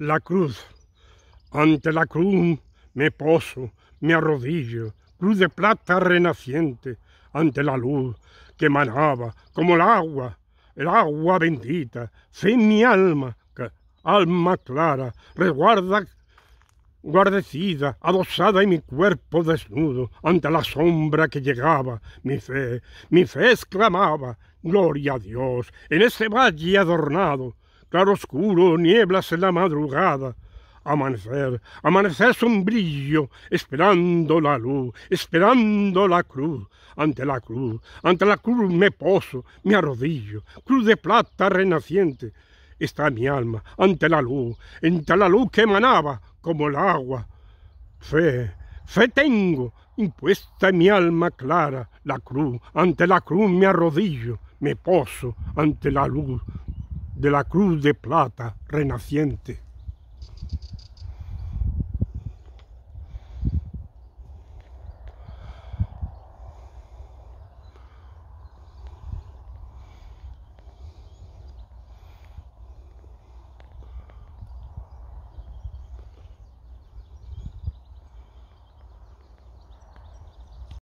la cruz. Ante la cruz me poso, me arrodillo, cruz de plata renaciente, ante la luz que manaba como el agua, el agua bendita, fe mi alma, alma clara, resguarda, guardecida, adosada en mi cuerpo desnudo, ante la sombra que llegaba, mi fe, mi fe exclamaba, gloria a Dios, en ese valle adornado, claro oscuro, nieblas en la madrugada, amanecer, amanecer sombrío, esperando la luz, esperando la cruz, ante la cruz, ante la cruz me poso, me arrodillo, cruz de plata renaciente, está mi alma, ante la luz, ante la luz que emanaba como el agua. Fe, fe tengo, impuesta en mi alma clara, la cruz, ante la cruz me arrodillo, me poso ante la luz de la cruz de plata renaciente.